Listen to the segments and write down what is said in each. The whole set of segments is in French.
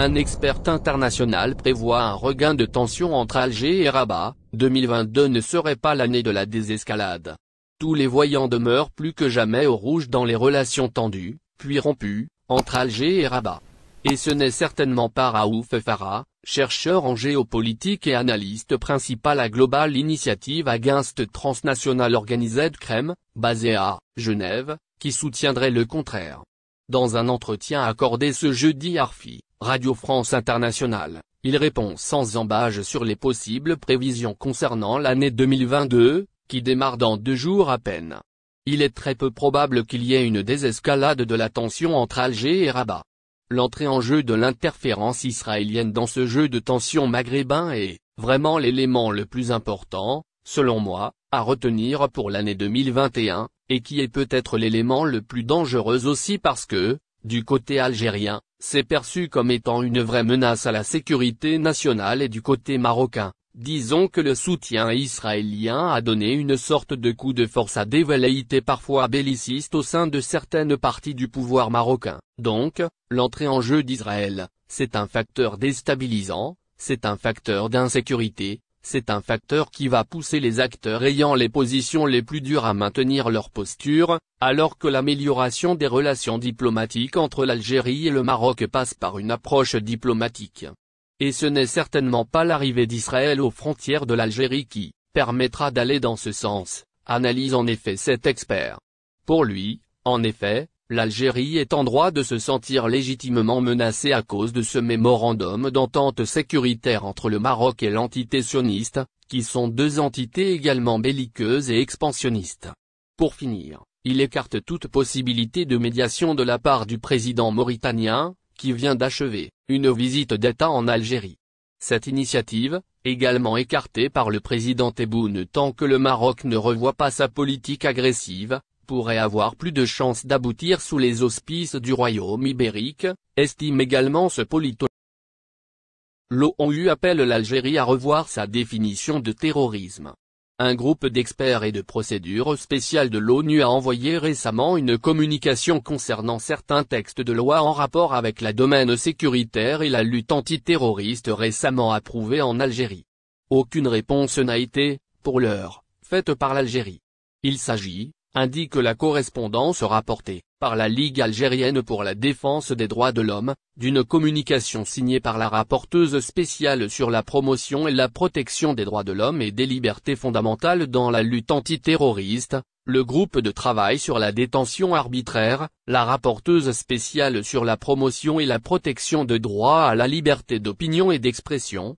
Un expert international prévoit un regain de tension entre Alger et Rabat, 2022 ne serait pas l'année de la désescalade. Tous les voyants demeurent plus que jamais au rouge dans les relations tendues, puis rompues, entre Alger et Rabat. Et ce n'est certainement pas Raouf Farah, chercheur en géopolitique et analyste principal à Global Initiative Against Transnational Organized Crème, basé à Genève, qui soutiendrait le contraire. Dans un entretien accordé ce jeudi à Arfi, Radio France Internationale, il répond sans embâge sur les possibles prévisions concernant l'année 2022, qui démarre dans deux jours à peine. Il est très peu probable qu'il y ait une désescalade de la tension entre Alger et Rabat. L'entrée en jeu de l'interférence israélienne dans ce jeu de tension maghrébin est, vraiment l'élément le plus important, selon moi, à retenir pour l'année 2021, et qui est peut-être l'élément le plus dangereux aussi parce que, du côté algérien, c'est perçu comme étant une vraie menace à la sécurité nationale et du côté marocain, disons que le soutien israélien a donné une sorte de coup de force à des velléités parfois bellicistes au sein de certaines parties du pouvoir marocain. Donc, l'entrée en jeu d'Israël, c'est un facteur déstabilisant, c'est un facteur d'insécurité, c'est un facteur qui va pousser les acteurs ayant les positions les plus dures à maintenir leur posture, alors que l'amélioration des relations diplomatiques entre l'Algérie et le Maroc passe par une approche diplomatique. Et ce n'est certainement pas l'arrivée d'Israël aux frontières de l'Algérie qui permettra d'aller dans ce sens, analyse en effet cet expert. Pour lui, en effet, l'Algérie est en droit de se sentir légitimement menacée à cause de ce mémorandum d'entente sécuritaire entre le Maroc et l'entité sioniste, qui sont deux entités également belliqueuses et expansionnistes. Pour finir, il écarte toute possibilité de médiation de la part du président mauritanien, qui vient d'achever une visite d'État en Algérie. Cette initiative, également écartée par le président Tebboune tant que le Maroc ne revoit pas sa politique agressive, pourrait avoir plus de chances d'aboutir sous les auspices du royaume ibérique, estime également ce politologue. L'ONU appelle l'Algérie à revoir sa définition de terrorisme. Un groupe d'experts et de procédures spéciales de l'ONU a envoyé récemment une communication concernant certains textes de loi en rapport avec la domaine sécuritaire et la lutte antiterroriste récemment approuvée en Algérie. Aucune réponse n'a été, pour l'heure, faite par l'Algérie. Il s'agit, indique la correspondance rapportée, par la Ligue algérienne pour la défense des droits de l'homme, d'une communication signée par la rapporteuse spéciale sur la promotion et la protection des droits de l'homme et des libertés fondamentales dans la lutte antiterroriste, le groupe de travail sur la détention arbitraire, la rapporteuse spéciale sur la promotion et la protection de droits à la liberté d'opinion et d'expression,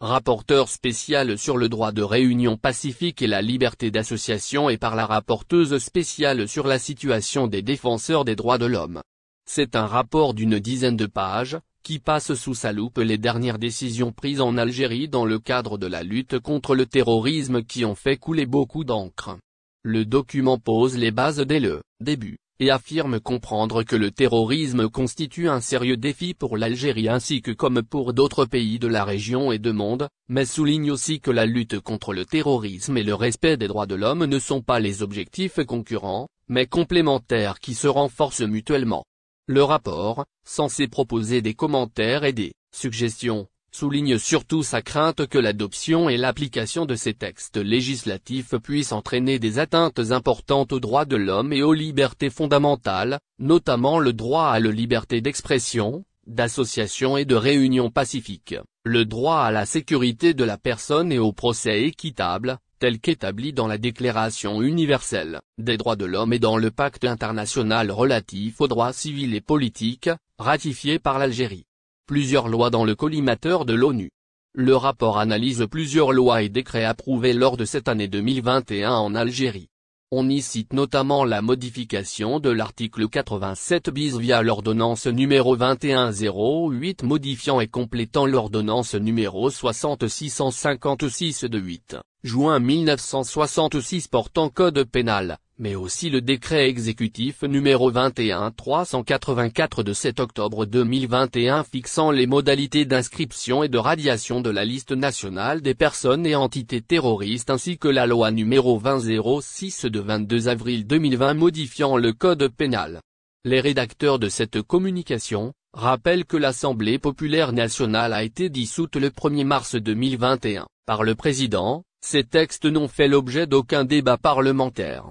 rapporteur spécial sur le droit de réunion pacifique et la liberté d'association et par la rapporteuse spéciale sur la situation des défenseurs des droits de l'homme. C'est un rapport d'une dizaine de pages, qui passe sous sa loupe les dernières décisions prises en Algérie dans le cadre de la lutte contre le terrorisme qui ont fait couler beaucoup d'encre. Le document pose les bases dès le début et affirme comprendre que le terrorisme constitue un sérieux défi pour l'Algérie ainsi que comme pour d'autres pays de la région et de monde, mais souligne aussi que la lutte contre le terrorisme et le respect des droits de l'homme ne sont pas les objectifs concurrents, mais complémentaires qui se renforcent mutuellement. Le rapport, censé proposer des commentaires et des suggestions, souligne surtout sa crainte que l'adoption et l'application de ces textes législatifs puissent entraîner des atteintes importantes aux droits de l'homme et aux libertés fondamentales, notamment le droit à la liberté d'expression, d'association et de réunion pacifique, le droit à la sécurité de la personne et au procès équitable, tel qu'établi dans la Déclaration universelle des droits de l'homme et dans le Pacte international relatif aux droits civils et politiques, ratifié par l'Algérie plusieurs lois dans le collimateur de l'ONU. Le rapport analyse plusieurs lois et décrets approuvés lors de cette année 2021 en Algérie. On y cite notamment la modification de l'article 87 bis via l'ordonnance numéro 2108 modifiant et complétant l'ordonnance numéro 6656 de 8 juin 1966 portant code pénal, mais aussi le décret exécutif numéro 21-384 de 7 octobre 2021 fixant les modalités d'inscription et de radiation de la liste nationale des personnes et entités terroristes ainsi que la loi numéro 2006 de 22 avril 2020 modifiant le code pénal. Les rédacteurs de cette communication, rappellent que l'Assemblée populaire nationale a été dissoute le 1er mars 2021, par le président, ces textes n'ont fait l'objet d'aucun débat parlementaire.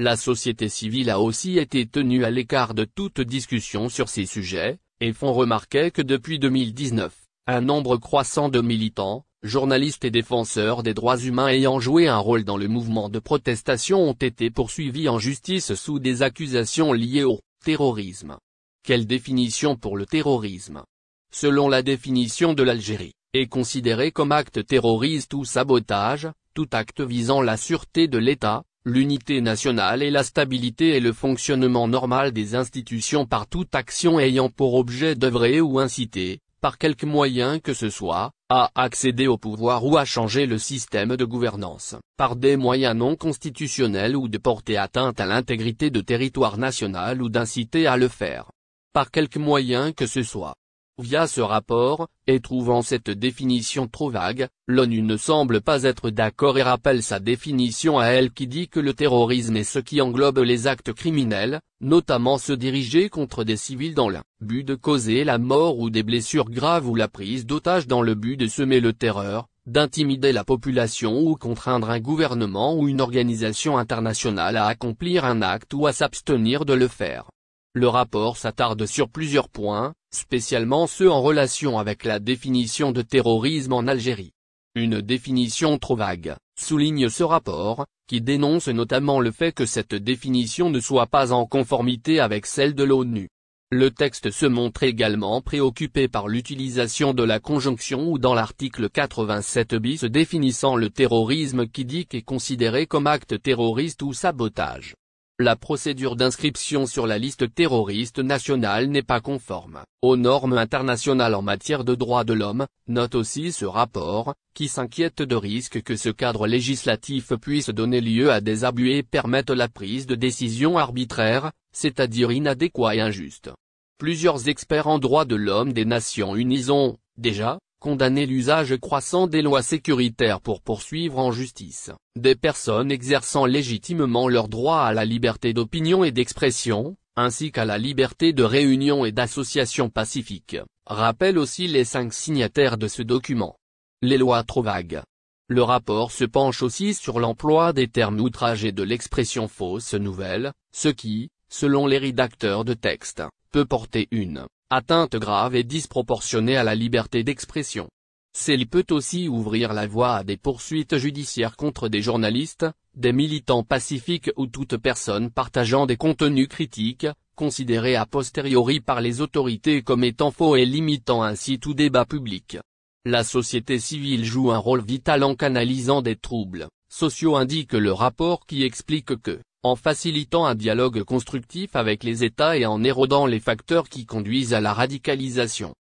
La société civile a aussi été tenue à l'écart de toute discussion sur ces sujets, et font remarquer que depuis 2019, un nombre croissant de militants, journalistes et défenseurs des droits humains ayant joué un rôle dans le mouvement de protestation ont été poursuivis en justice sous des accusations liées au terrorisme. Quelle définition pour le terrorisme Selon la définition de l'Algérie, est considéré comme acte terroriste ou sabotage, tout acte visant la sûreté de l'État, l'unité nationale et la stabilité et le fonctionnement normal des institutions par toute action ayant pour objet d'œuvrer ou inciter, par quelque moyen que ce soit, à accéder au pouvoir ou à changer le système de gouvernance, par des moyens non constitutionnels ou de porter atteinte à l'intégrité de territoire national ou d'inciter à le faire. Par quelque moyen que ce soit. Via ce rapport, et trouvant cette définition trop vague, l'ONU ne semble pas être d'accord et rappelle sa définition à elle qui dit que le terrorisme est ce qui englobe les actes criminels, notamment ceux dirigés contre des civils dans le but de causer la mort ou des blessures graves ou la prise d'otages dans le but de semer le terreur, d'intimider la population ou contraindre un gouvernement ou une organisation internationale à accomplir un acte ou à s'abstenir de le faire. Le rapport s'attarde sur plusieurs points, spécialement ceux en relation avec la définition de terrorisme en Algérie. Une définition trop vague, souligne ce rapport, qui dénonce notamment le fait que cette définition ne soit pas en conformité avec celle de l'ONU. Le texte se montre également préoccupé par l'utilisation de la conjonction ou dans l'article 87 bis définissant le terrorisme qui dit qu'est considéré comme acte terroriste ou sabotage la procédure d'inscription sur la liste terroriste nationale n'est pas conforme aux normes internationales en matière de droits de l'homme, note aussi ce rapport, qui s'inquiète de risque que ce cadre législatif puisse donner lieu à des abus et permette la prise de décisions arbitraires, c'est-à-dire inadéquates et injustes. Plusieurs experts en droits de l'homme des Nations Unies ont, déjà, condamner l'usage croissant des lois sécuritaires pour poursuivre en justice des personnes exerçant légitimement leur droit à la liberté d'opinion et d'expression, ainsi qu'à la liberté de réunion et d'association pacifique, Rappelle aussi les cinq signataires de ce document. Les lois trop vagues. Le rapport se penche aussi sur l'emploi des termes outragés de l'expression fausse nouvelle, ce qui, selon les rédacteurs de texte, peut porter une atteinte grave et disproportionnée à la liberté d'expression. Celle peut aussi ouvrir la voie à des poursuites judiciaires contre des journalistes, des militants pacifiques ou toute personne partageant des contenus critiques, considérés a posteriori par les autorités comme étant faux et limitant ainsi tout débat public. La société civile joue un rôle vital en canalisant des troubles sociaux indique le rapport qui explique que en facilitant un dialogue constructif avec les États et en érodant les facteurs qui conduisent à la radicalisation.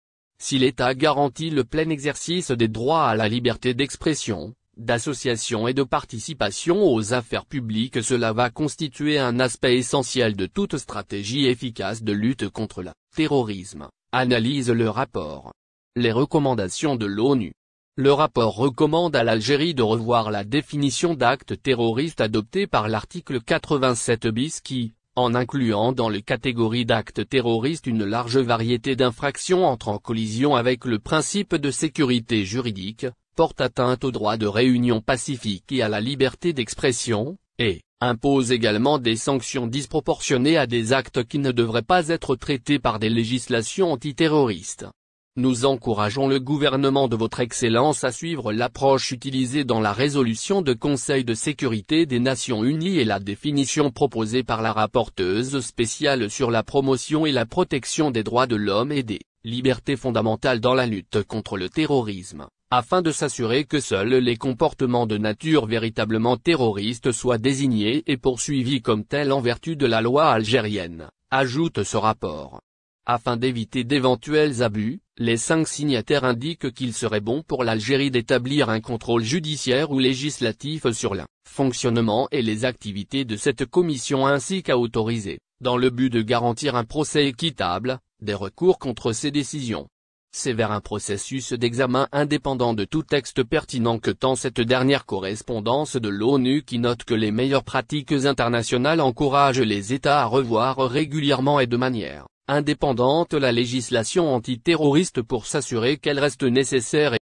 Si l'État garantit le plein exercice des droits à la liberté d'expression, d'association et de participation aux affaires publiques cela va constituer un aspect essentiel de toute stratégie efficace de lutte contre le terrorisme, analyse le rapport. Les recommandations de l'ONU le rapport recommande à l'Algérie de revoir la définition d'acte terroriste adoptée par l'article 87 bis qui, en incluant dans les catégories d'actes terroristes une large variété d'infractions entre en collision avec le principe de sécurité juridique, porte atteinte au droit de réunion pacifique et à la liberté d'expression, et impose également des sanctions disproportionnées à des actes qui ne devraient pas être traités par des législations antiterroristes. Nous encourageons le gouvernement de votre Excellence à suivre l'approche utilisée dans la résolution de Conseil de sécurité des Nations Unies et la définition proposée par la rapporteuse spéciale sur la promotion et la protection des droits de l'homme et des libertés fondamentales dans la lutte contre le terrorisme afin de s'assurer que seuls les comportements de nature véritablement terroriste soient désignés et poursuivis comme tels en vertu de la loi algérienne, ajoute ce rapport. Afin d'éviter d'éventuels abus, les cinq signataires indiquent qu'il serait bon pour l'Algérie d'établir un contrôle judiciaire ou législatif sur le fonctionnement et les activités de cette commission ainsi qu'à autoriser, dans le but de garantir un procès équitable, des recours contre ces décisions. C'est vers un processus d'examen indépendant de tout texte pertinent que tend cette dernière correspondance de l'ONU qui note que les meilleures pratiques internationales encouragent les États à revoir régulièrement et de manière indépendante la législation antiterroriste pour s'assurer qu'elle reste nécessaire et